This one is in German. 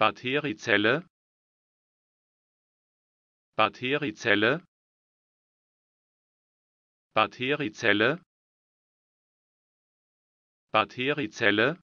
Batteriezelle Batteriezelle Batteriezelle Batteriezelle